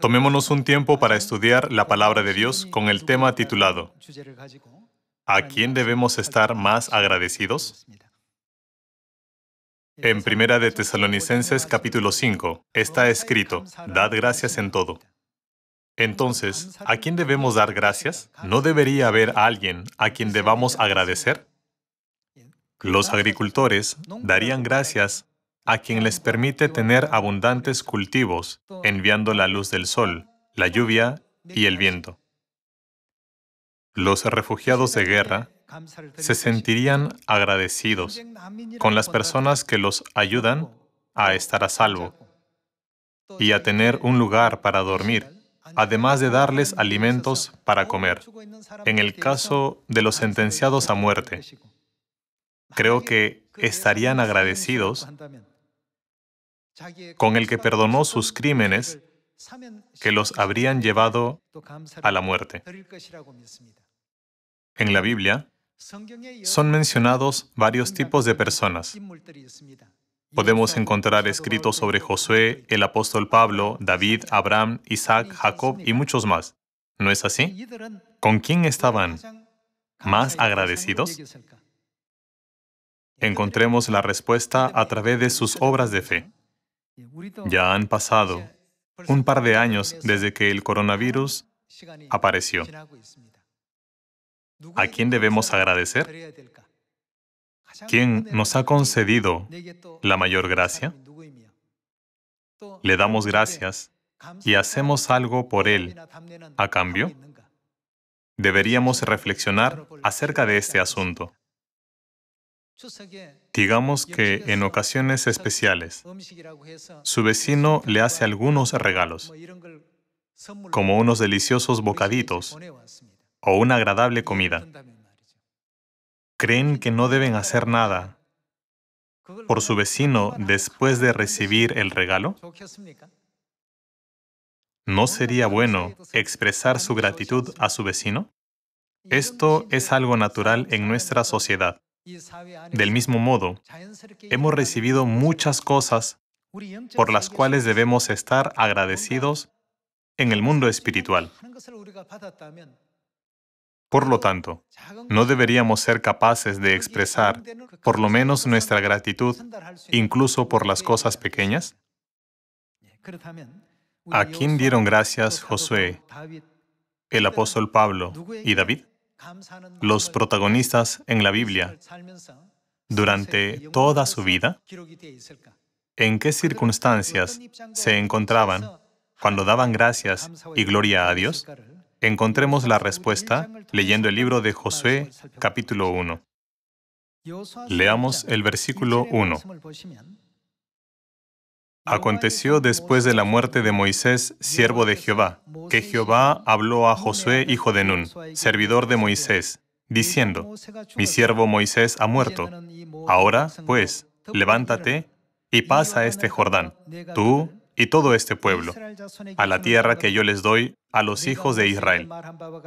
Tomémonos un tiempo para estudiar la palabra de Dios con el tema titulado ¿A quién debemos estar más agradecidos? En Primera de Tesalonicenses capítulo 5 está escrito, Dad gracias en todo. Entonces, ¿a quién debemos dar gracias? ¿No debería haber alguien a quien debamos agradecer? Los agricultores darían gracias a quien les permite tener abundantes cultivos, enviando la luz del sol, la lluvia y el viento. Los refugiados de guerra se sentirían agradecidos con las personas que los ayudan a estar a salvo y a tener un lugar para dormir, además de darles alimentos para comer, en el caso de los sentenciados a muerte. Creo que estarían agradecidos con el que perdonó sus crímenes que los habrían llevado a la muerte. En la Biblia son mencionados varios tipos de personas. Podemos encontrar escritos sobre Josué, el apóstol Pablo, David, Abraham, Isaac, Jacob y muchos más. ¿No es así? ¿Con quién estaban más agradecidos? Encontremos la respuesta a través de sus obras de fe. Ya han pasado un par de años desde que el coronavirus apareció. ¿A quién debemos agradecer? ¿Quién nos ha concedido la mayor gracia? ¿Le damos gracias y hacemos algo por él a cambio? Deberíamos reflexionar acerca de este asunto. Digamos que en ocasiones especiales, su vecino le hace algunos regalos, como unos deliciosos bocaditos o una agradable comida. Creen que no deben hacer nada por su vecino después de recibir el regalo. ¿No sería bueno expresar su gratitud a su vecino? Esto es algo natural en nuestra sociedad. Del mismo modo, hemos recibido muchas cosas por las cuales debemos estar agradecidos en el mundo espiritual. Por lo tanto, no deberíamos ser capaces de expresar por lo menos nuestra gratitud incluso por las cosas pequeñas. ¿A quién dieron gracias Josué, el apóstol Pablo y David? los protagonistas en la Biblia durante toda su vida, en qué circunstancias se encontraban cuando daban gracias y gloria a Dios, encontremos la respuesta leyendo el libro de Josué capítulo 1. Leamos el versículo 1. Aconteció después de la muerte de Moisés, siervo de Jehová, que Jehová habló a Josué, hijo de Nun, servidor de Moisés, diciendo, Mi siervo Moisés ha muerto. Ahora, pues, levántate y pasa este Jordán, tú y todo este pueblo, a la tierra que yo les doy a los hijos de Israel.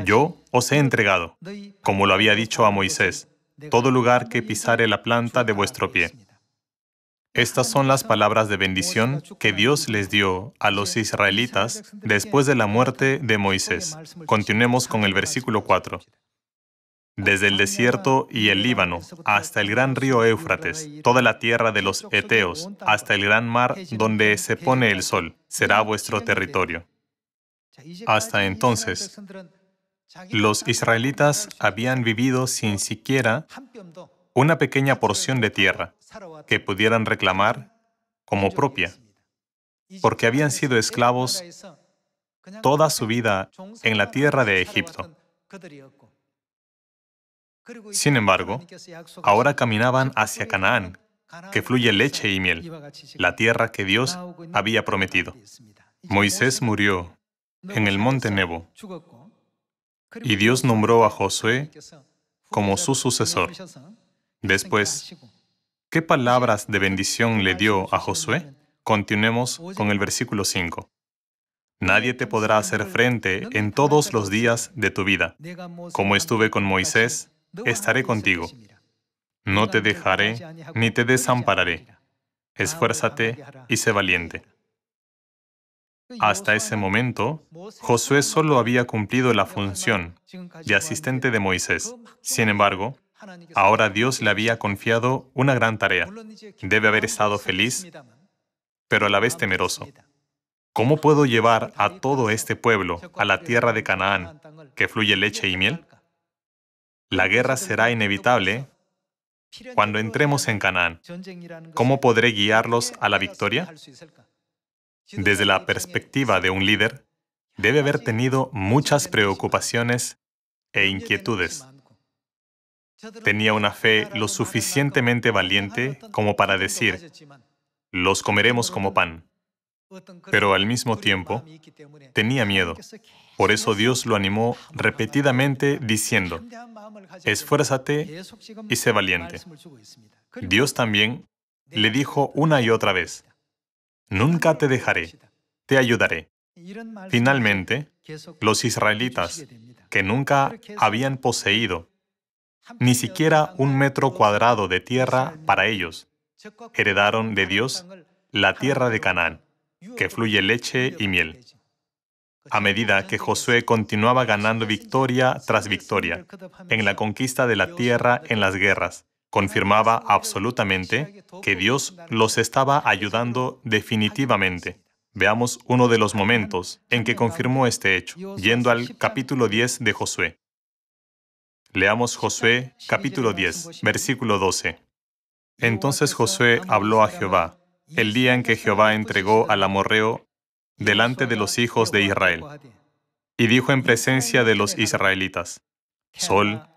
Yo os he entregado, como lo había dicho a Moisés, todo lugar que pisare la planta de vuestro pie estas son las palabras de bendición que Dios les dio a los israelitas después de la muerte de Moisés. Continuemos con el versículo 4. Desde el desierto y el Líbano hasta el gran río Éufrates, toda la tierra de los Eteos, hasta el gran mar donde se pone el sol, será vuestro territorio. Hasta entonces, los israelitas habían vivido sin siquiera una pequeña porción de tierra que pudieran reclamar como propia, porque habían sido esclavos toda su vida en la tierra de Egipto. Sin embargo, ahora caminaban hacia Canaán, que fluye leche y miel, la tierra que Dios había prometido. Moisés murió en el monte Nebo, y Dios nombró a Josué como su sucesor. Después, ¿Qué palabras de bendición le dio a Josué? Continuemos con el versículo 5. Nadie te podrá hacer frente en todos los días de tu vida. Como estuve con Moisés, estaré contigo. No te dejaré ni te desampararé. Esfuérzate y sé valiente. Hasta ese momento, Josué solo había cumplido la función de asistente de Moisés. Sin embargo, Ahora Dios le había confiado una gran tarea. Debe haber estado feliz, pero a la vez temeroso. ¿Cómo puedo llevar a todo este pueblo a la tierra de Canaán, que fluye leche y miel? La guerra será inevitable cuando entremos en Canaán. ¿Cómo podré guiarlos a la victoria? Desde la perspectiva de un líder, debe haber tenido muchas preocupaciones e inquietudes tenía una fe lo suficientemente valiente como para decir, los comeremos como pan. Pero al mismo tiempo, tenía miedo. Por eso Dios lo animó repetidamente diciendo, esfuérzate y sé valiente. Dios también le dijo una y otra vez, nunca te dejaré, te ayudaré. Finalmente, los israelitas, que nunca habían poseído ni siquiera un metro cuadrado de tierra para ellos. Heredaron de Dios la tierra de Canaán, que fluye leche y miel. A medida que Josué continuaba ganando victoria tras victoria en la conquista de la tierra en las guerras, confirmaba absolutamente que Dios los estaba ayudando definitivamente. Veamos uno de los momentos en que confirmó este hecho, yendo al capítulo 10 de Josué. Leamos Josué capítulo 10, versículo 12. Entonces Josué habló a Jehová, el día en que Jehová entregó al amorreo delante de los hijos de Israel. Y dijo en presencia de los israelitas, Sol,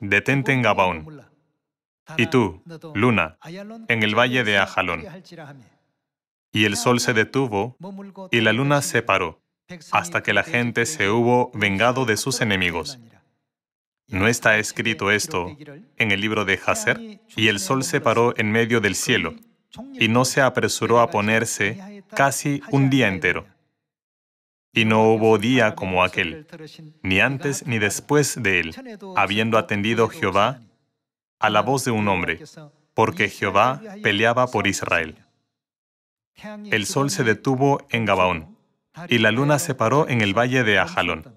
detente en Gabaón. Y tú, luna, en el valle de Ajalón. Y el sol se detuvo y la luna se paró, hasta que la gente se hubo vengado de sus enemigos. ¿No está escrito esto en el libro de Hazer? Y el sol se paró en medio del cielo y no se apresuró a ponerse casi un día entero. Y no hubo día como aquel, ni antes ni después de él, habiendo atendido Jehová a la voz de un hombre, porque Jehová peleaba por Israel. El sol se detuvo en Gabaón, y la luna se paró en el valle de Ajalón.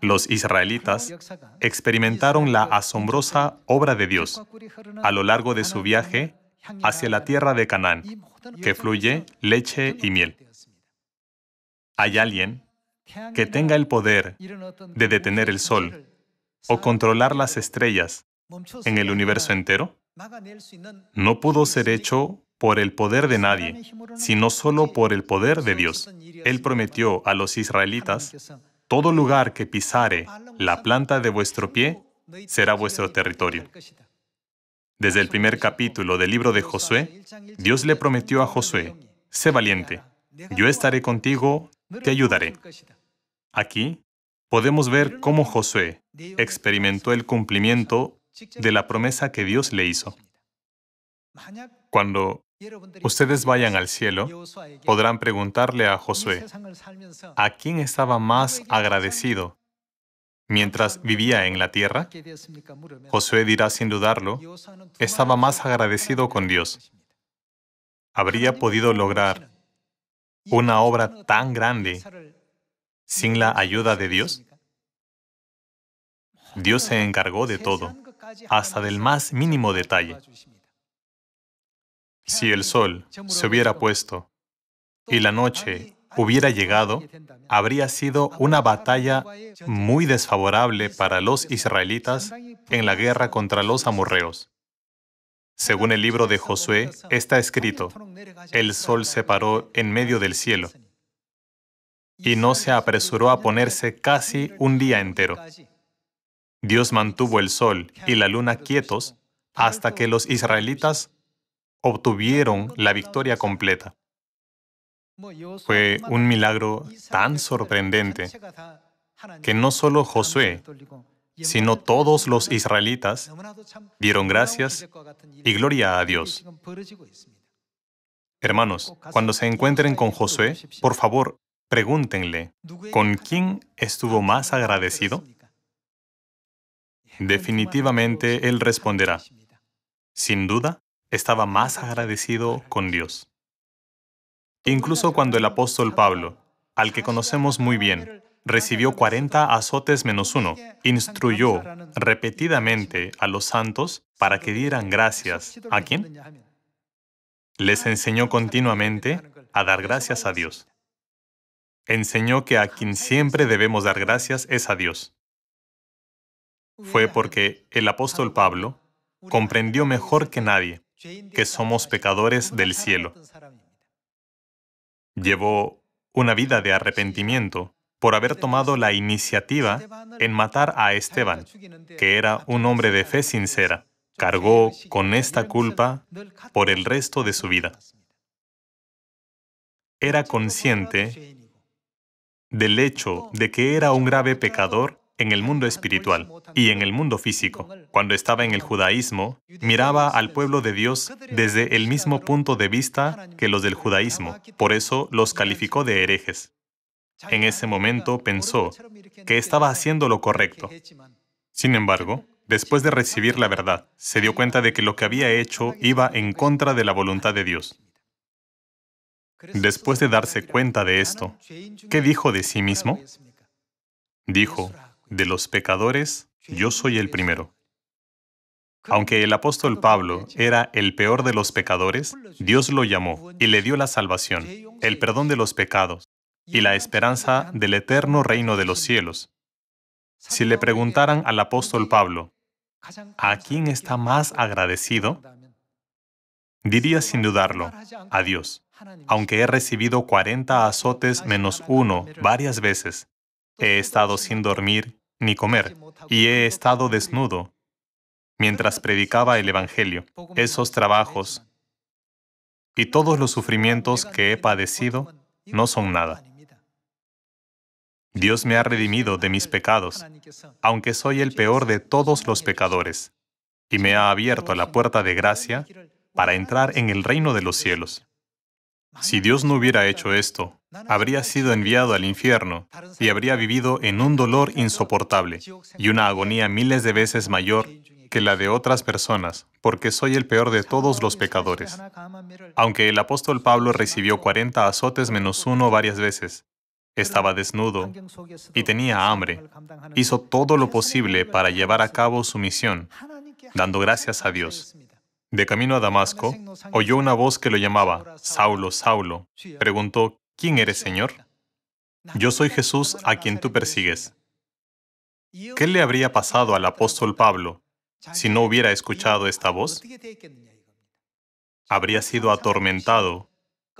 Los israelitas experimentaron la asombrosa obra de Dios a lo largo de su viaje hacia la tierra de Canaán, que fluye leche y miel. ¿Hay alguien que tenga el poder de detener el sol o controlar las estrellas en el universo entero? No pudo ser hecho por el poder de nadie, sino solo por el poder de Dios. Él prometió a los israelitas todo lugar que pisare la planta de vuestro pie será vuestro territorio. Desde el primer capítulo del libro de Josué, Dios le prometió a Josué, sé valiente, yo estaré contigo, te ayudaré. Aquí podemos ver cómo Josué experimentó el cumplimiento de la promesa que Dios le hizo. Cuando ustedes vayan al cielo, podrán preguntarle a Josué, ¿a quién estaba más agradecido mientras vivía en la tierra? Josué dirá sin dudarlo, estaba más agradecido con Dios. Habría podido lograr una obra tan grande sin la ayuda de Dios? Dios se encargó de todo, hasta del más mínimo detalle. Si el sol se hubiera puesto y la noche hubiera llegado, habría sido una batalla muy desfavorable para los israelitas en la guerra contra los amorreos. Según el libro de Josué, está escrito, el sol se paró en medio del cielo y no se apresuró a ponerse casi un día entero. Dios mantuvo el sol y la luna quietos hasta que los israelitas obtuvieron la victoria completa. Fue un milagro tan sorprendente que no solo Josué, sino todos los israelitas dieron gracias y gloria a Dios. Hermanos, cuando se encuentren con Josué, por favor, pregúntenle, ¿con quién estuvo más agradecido? Definitivamente él responderá, sin duda, estaba más agradecido con Dios. Incluso cuando el apóstol Pablo, al que conocemos muy bien, recibió 40 azotes menos uno, instruyó repetidamente a los santos para que dieran gracias. ¿A quién? Les enseñó continuamente a dar gracias a Dios. Enseñó que a quien siempre debemos dar gracias es a Dios. Fue porque el apóstol Pablo comprendió mejor que nadie que somos pecadores del cielo. Llevó una vida de arrepentimiento por haber tomado la iniciativa en matar a Esteban, que era un hombre de fe sincera. Cargó con esta culpa por el resto de su vida. Era consciente del hecho de que era un grave pecador en el mundo espiritual y en el mundo físico. Cuando estaba en el judaísmo, miraba al pueblo de Dios desde el mismo punto de vista que los del judaísmo. Por eso los calificó de herejes. En ese momento pensó que estaba haciendo lo correcto. Sin embargo, después de recibir la verdad, se dio cuenta de que lo que había hecho iba en contra de la voluntad de Dios. Después de darse cuenta de esto, ¿qué dijo de sí mismo? Dijo, de los pecadores, yo soy el primero. Aunque el apóstol Pablo era el peor de los pecadores, Dios lo llamó y le dio la salvación, el perdón de los pecados y la esperanza del eterno reino de los cielos. Si le preguntaran al apóstol Pablo, ¿a quién está más agradecido? Diría sin dudarlo, a Dios, aunque he recibido 40 azotes menos uno varias veces, He estado sin dormir ni comer, y he estado desnudo mientras predicaba el Evangelio. Esos trabajos y todos los sufrimientos que he padecido no son nada. Dios me ha redimido de mis pecados, aunque soy el peor de todos los pecadores, y me ha abierto la puerta de gracia para entrar en el reino de los cielos. Si Dios no hubiera hecho esto, habría sido enviado al infierno y habría vivido en un dolor insoportable y una agonía miles de veces mayor que la de otras personas, porque soy el peor de todos los pecadores. Aunque el apóstol Pablo recibió 40 azotes menos uno varias veces, estaba desnudo y tenía hambre, hizo todo lo posible para llevar a cabo su misión, dando gracias a Dios. De camino a Damasco, oyó una voz que lo llamaba, Saulo, Saulo. Preguntó, ¿quién eres, Señor? Yo soy Jesús a quien tú persigues. ¿Qué le habría pasado al apóstol Pablo si no hubiera escuchado esta voz? Habría sido atormentado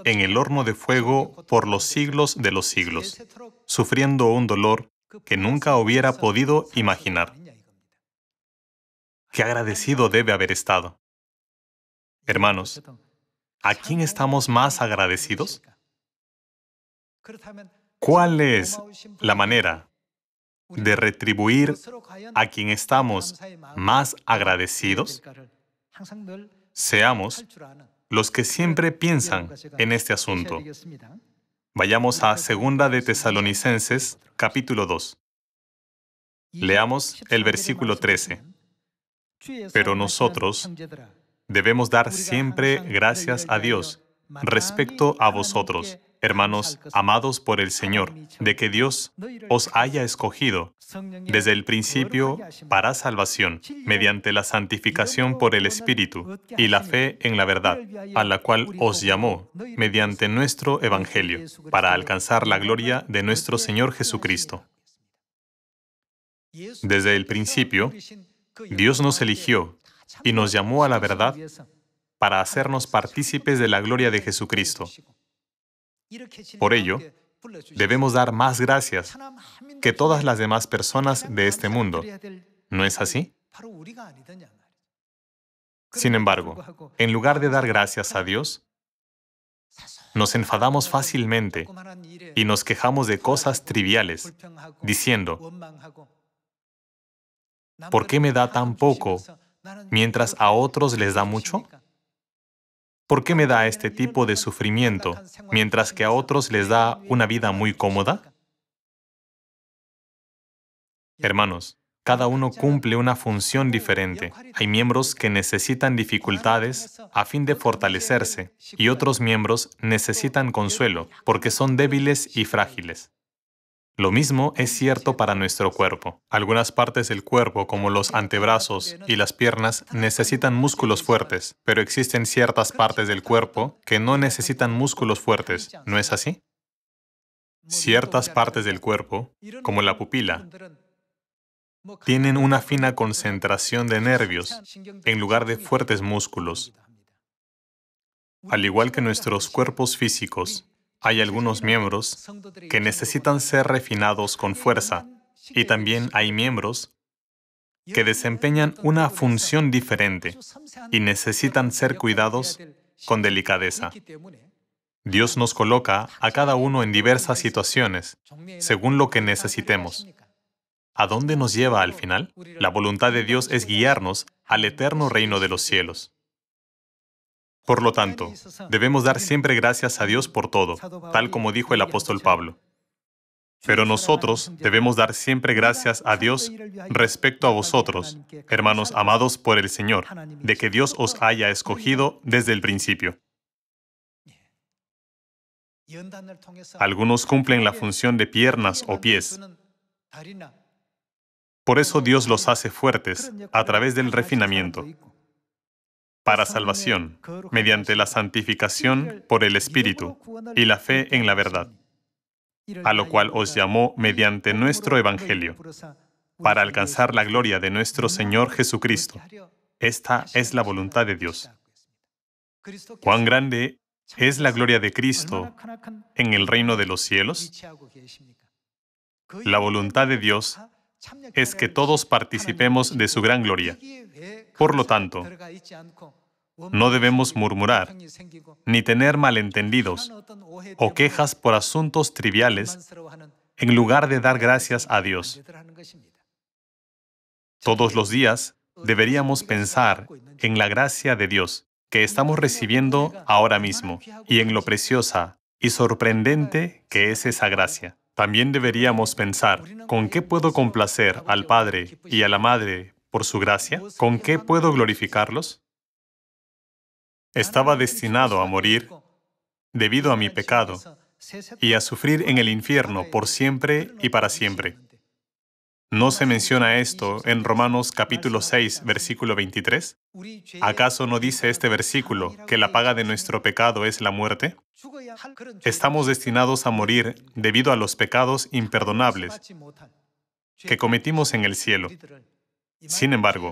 en el horno de fuego por los siglos de los siglos, sufriendo un dolor que nunca hubiera podido imaginar. Qué agradecido debe haber estado. Hermanos, ¿a quién estamos más agradecidos? ¿Cuál es la manera de retribuir a quien estamos más agradecidos? Seamos los que siempre piensan en este asunto. Vayamos a Segunda de Tesalonicenses, capítulo 2. Leamos el versículo 13. Pero nosotros, Debemos dar siempre gracias a Dios respecto a vosotros, hermanos amados por el Señor, de que Dios os haya escogido desde el principio para salvación, mediante la santificación por el Espíritu y la fe en la verdad, a la cual os llamó mediante nuestro Evangelio, para alcanzar la gloria de nuestro Señor Jesucristo. Desde el principio, Dios nos eligió y nos llamó a la verdad para hacernos partícipes de la gloria de Jesucristo. Por ello, debemos dar más gracias que todas las demás personas de este mundo. ¿No es así? Sin embargo, en lugar de dar gracias a Dios, nos enfadamos fácilmente y nos quejamos de cosas triviales, diciendo, ¿por qué me da tan poco mientras a otros les da mucho? ¿Por qué me da este tipo de sufrimiento mientras que a otros les da una vida muy cómoda? Hermanos, cada uno cumple una función diferente. Hay miembros que necesitan dificultades a fin de fortalecerse y otros miembros necesitan consuelo porque son débiles y frágiles. Lo mismo es cierto para nuestro cuerpo. Algunas partes del cuerpo, como los antebrazos y las piernas, necesitan músculos fuertes, pero existen ciertas partes del cuerpo que no necesitan músculos fuertes, ¿no es así? Ciertas partes del cuerpo, como la pupila, tienen una fina concentración de nervios en lugar de fuertes músculos. Al igual que nuestros cuerpos físicos, hay algunos miembros que necesitan ser refinados con fuerza y también hay miembros que desempeñan una función diferente y necesitan ser cuidados con delicadeza. Dios nos coloca a cada uno en diversas situaciones, según lo que necesitemos. ¿A dónde nos lleva al final? La voluntad de Dios es guiarnos al eterno reino de los cielos. Por lo tanto, debemos dar siempre gracias a Dios por todo, tal como dijo el apóstol Pablo. Pero nosotros debemos dar siempre gracias a Dios respecto a vosotros, hermanos amados por el Señor, de que Dios os haya escogido desde el principio. Algunos cumplen la función de piernas o pies. Por eso Dios los hace fuertes a través del refinamiento para salvación, mediante la santificación por el Espíritu y la fe en la verdad, a lo cual os llamó mediante nuestro Evangelio, para alcanzar la gloria de nuestro Señor Jesucristo. Esta es la voluntad de Dios. ¿Cuán grande es la gloria de Cristo en el reino de los cielos? La voluntad de Dios es que todos participemos de su gran gloria. Por lo tanto, no debemos murmurar ni tener malentendidos o quejas por asuntos triviales en lugar de dar gracias a Dios. Todos los días deberíamos pensar en la gracia de Dios que estamos recibiendo ahora mismo y en lo preciosa y sorprendente que es esa gracia. También deberíamos pensar, ¿con qué puedo complacer al Padre y a la Madre por su gracia, ¿con qué puedo glorificarlos? Estaba destinado a morir debido a mi pecado y a sufrir en el infierno por siempre y para siempre. ¿No se menciona esto en Romanos capítulo 6, versículo 23? ¿Acaso no dice este versículo que la paga de nuestro pecado es la muerte? Estamos destinados a morir debido a los pecados imperdonables que cometimos en el cielo. Sin embargo,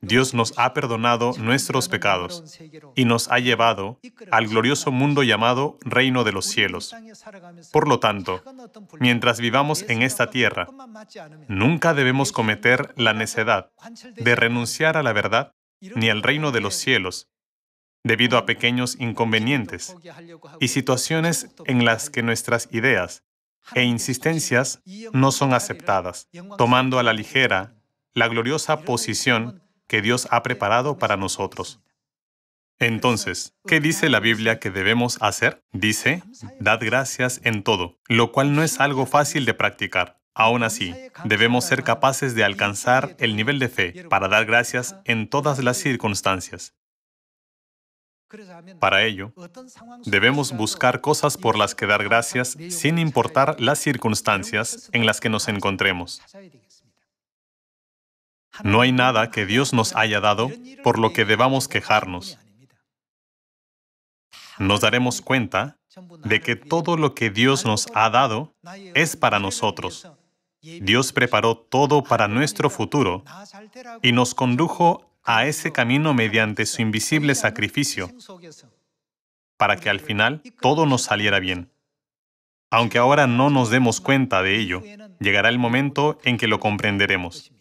Dios nos ha perdonado nuestros pecados y nos ha llevado al glorioso mundo llamado reino de los cielos. Por lo tanto, mientras vivamos en esta tierra, nunca debemos cometer la necedad de renunciar a la verdad ni al reino de los cielos debido a pequeños inconvenientes y situaciones en las que nuestras ideas e insistencias no son aceptadas, tomando a la ligera la gloriosa posición que Dios ha preparado para nosotros. Entonces, pues ¿qué dice la pues Biblia que debemos hacer? Dice, dad gracias en todo, lo cual no es algo fácil de practicar. Aún así, debemos ser capaces de alcanzar el nivel de fe para dar gracias en todas las circunstancias. Para ello, debemos buscar cosas por las que dar gracias sin importar las circunstancias en las que nos encontremos. No hay nada que Dios nos haya dado por lo que debamos quejarnos. Nos daremos cuenta de que todo lo que Dios nos ha dado es para nosotros. Dios preparó todo para nuestro futuro y nos condujo a ese camino mediante su invisible sacrificio para que al final todo nos saliera bien. Aunque ahora no nos demos cuenta de ello, llegará el momento en que lo comprenderemos.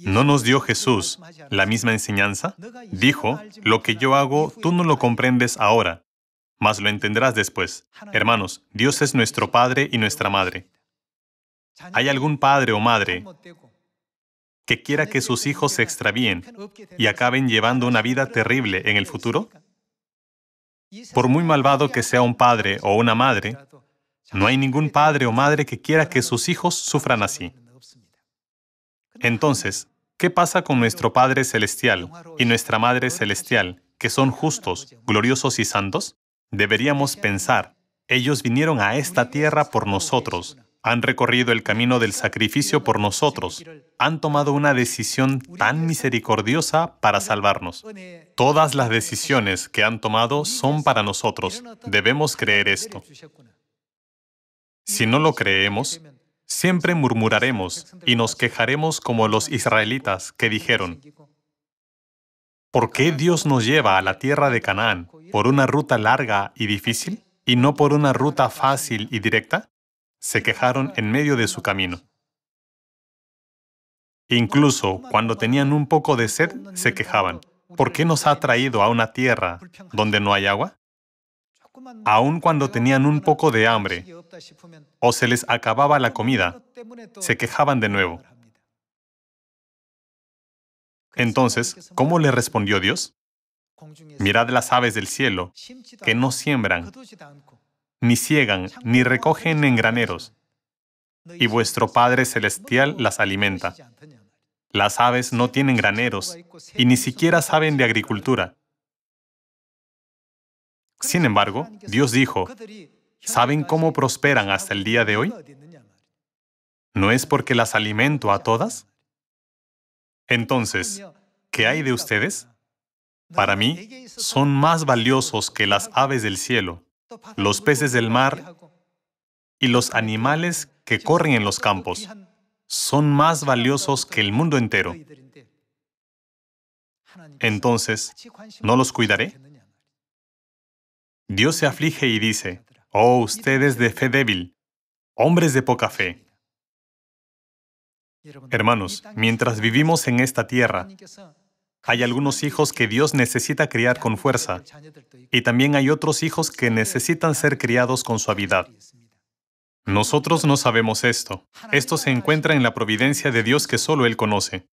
¿No nos dio Jesús la misma enseñanza? Dijo, lo que yo hago, tú no lo comprendes ahora, mas lo entenderás después. Hermanos, Dios es nuestro Padre y nuestra Madre. ¿Hay algún padre o madre que quiera que sus hijos se extravíen y acaben llevando una vida terrible en el futuro? Por muy malvado que sea un padre o una madre, no hay ningún padre o madre que quiera que sus hijos sufran así. Entonces, ¿qué pasa con nuestro Padre Celestial y nuestra Madre Celestial, que son justos, gloriosos y santos? Deberíamos pensar, ellos vinieron a esta tierra por nosotros, han recorrido el camino del sacrificio por nosotros, han tomado una decisión tan misericordiosa para salvarnos. Todas las decisiones que han tomado son para nosotros. Debemos creer esto. Si no lo creemos, Siempre murmuraremos y nos quejaremos como los israelitas que dijeron, ¿por qué Dios nos lleva a la tierra de Canaán por una ruta larga y difícil y no por una ruta fácil y directa? Se quejaron en medio de su camino. Incluso cuando tenían un poco de sed, se quejaban, ¿por qué nos ha traído a una tierra donde no hay agua? aun cuando tenían un poco de hambre o se les acababa la comida, se quejaban de nuevo. Entonces, ¿cómo le respondió Dios? Mirad las aves del cielo, que no siembran, ni ciegan, ni recogen en graneros, y vuestro Padre Celestial las alimenta. Las aves no tienen graneros y ni siquiera saben de agricultura. Sin embargo, Dios dijo, ¿saben cómo prosperan hasta el día de hoy? ¿No es porque las alimento a todas? Entonces, ¿qué hay de ustedes? Para mí, son más valiosos que las aves del cielo, los peces del mar y los animales que corren en los campos. Son más valiosos que el mundo entero. Entonces, ¿no los cuidaré? Dios se aflige y dice, Oh ustedes de fe débil, hombres de poca fe. Hermanos, mientras vivimos en esta tierra, hay algunos hijos que Dios necesita criar con fuerza, y también hay otros hijos que necesitan ser criados con suavidad. Nosotros no sabemos esto. Esto se encuentra en la providencia de Dios que solo Él conoce.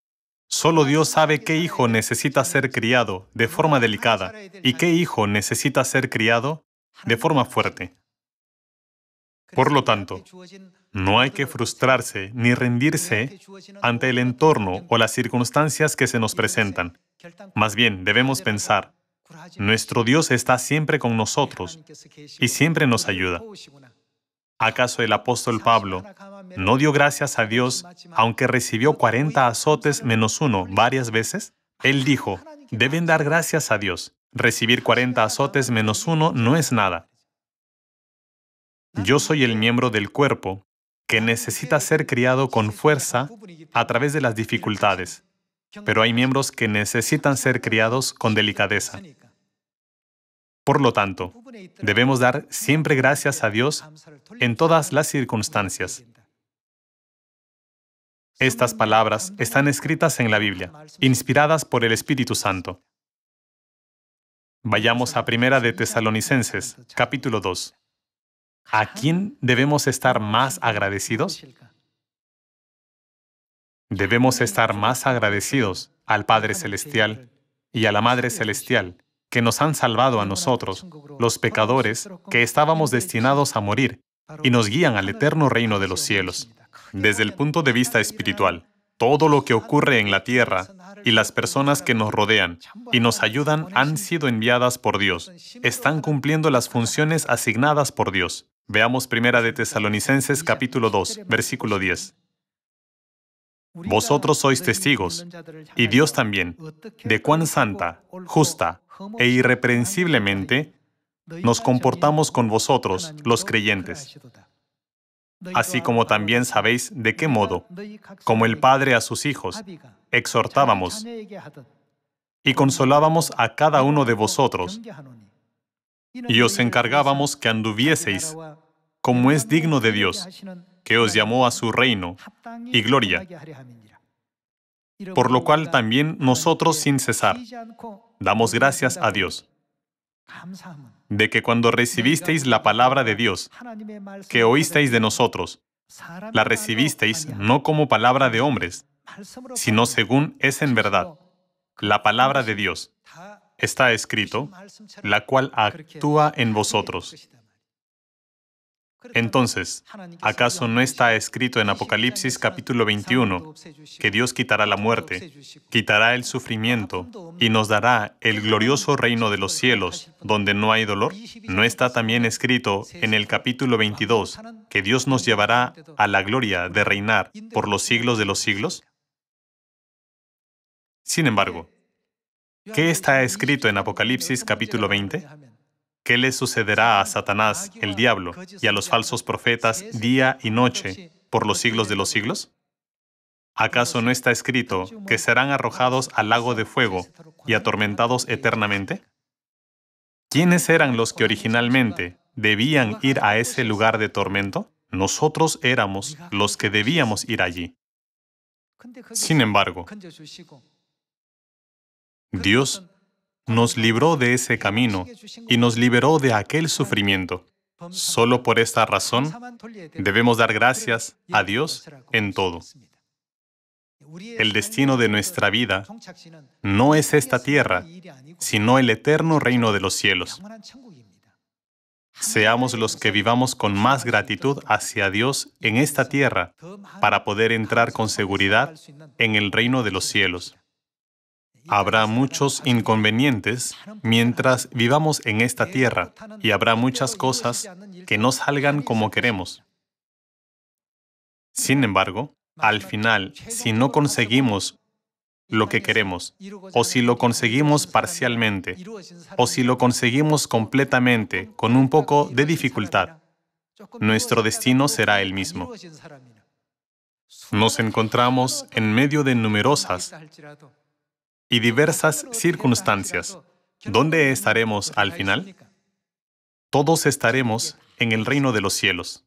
Solo Dios sabe qué hijo necesita ser criado de forma delicada y qué hijo necesita ser criado de forma fuerte. Por lo tanto, no hay que frustrarse ni rendirse ante el entorno o las circunstancias que se nos presentan. Más bien, debemos pensar, nuestro Dios está siempre con nosotros y siempre nos ayuda. ¿Acaso el apóstol Pablo no dio gracias a Dios, aunque recibió 40 azotes menos uno varias veces? Él dijo, deben dar gracias a Dios. Recibir 40 azotes menos uno no es nada. Yo soy el miembro del cuerpo que necesita ser criado con fuerza a través de las dificultades, pero hay miembros que necesitan ser criados con delicadeza. Por lo tanto, debemos dar siempre gracias a Dios en todas las circunstancias. Estas palabras están escritas en la Biblia, inspiradas por el Espíritu Santo. Vayamos a Primera de Tesalonicenses, capítulo 2. ¿A quién debemos estar más agradecidos? Debemos estar más agradecidos al Padre Celestial y a la Madre Celestial, que nos han salvado a nosotros, los pecadores, que estábamos destinados a morir, y nos guían al eterno reino de los cielos. Desde el punto de vista espiritual, todo lo que ocurre en la tierra y las personas que nos rodean y nos ayudan han sido enviadas por Dios. Están cumpliendo las funciones asignadas por Dios. Veamos Primera de Tesalonicenses capítulo 2, versículo 10. Vosotros sois testigos, y Dios también, de cuán santa, justa e irreprensiblemente nos comportamos con vosotros, los creyentes así como también sabéis de qué modo, como el Padre a sus hijos, exhortábamos y consolábamos a cada uno de vosotros, y os encargábamos que anduvieseis como es digno de Dios, que os llamó a su reino y gloria. Por lo cual también nosotros sin cesar damos gracias a Dios de que cuando recibisteis la palabra de Dios, que oísteis de nosotros, la recibisteis no como palabra de hombres, sino según es en verdad, la palabra de Dios. Está escrito, la cual actúa en vosotros. Entonces, ¿acaso no está escrito en Apocalipsis capítulo 21 que Dios quitará la muerte, quitará el sufrimiento y nos dará el glorioso reino de los cielos donde no hay dolor? ¿No está también escrito en el capítulo 22 que Dios nos llevará a la gloria de reinar por los siglos de los siglos? Sin embargo, ¿qué está escrito en Apocalipsis capítulo 20? ¿Qué le sucederá a Satanás, el diablo, y a los falsos profetas día y noche por los siglos de los siglos? ¿Acaso no está escrito que serán arrojados al lago de fuego y atormentados eternamente? ¿Quiénes eran los que originalmente debían ir a ese lugar de tormento? Nosotros éramos los que debíamos ir allí. Sin embargo, Dios nos libró de ese camino y nos liberó de aquel sufrimiento. Solo por esta razón debemos dar gracias a Dios en todo. El destino de nuestra vida no es esta tierra, sino el eterno reino de los cielos. Seamos los que vivamos con más gratitud hacia Dios en esta tierra para poder entrar con seguridad en el reino de los cielos. Habrá muchos inconvenientes mientras vivamos en esta tierra y habrá muchas cosas que no salgan como queremos. Sin embargo, al final, si no conseguimos lo que queremos, o si lo conseguimos parcialmente, o si lo conseguimos completamente con un poco de dificultad, nuestro destino será el mismo. Nos encontramos en medio de numerosas y diversas circunstancias. ¿Dónde estaremos al final? Todos estaremos en el reino de los cielos,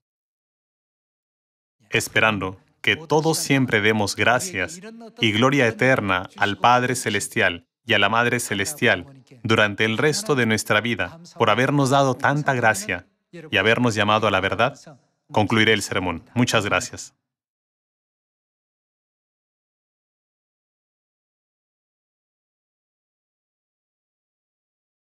esperando que todos siempre demos gracias y gloria eterna al Padre Celestial y a la Madre Celestial durante el resto de nuestra vida por habernos dado tanta gracia y habernos llamado a la verdad. Concluiré el sermón. Muchas gracias.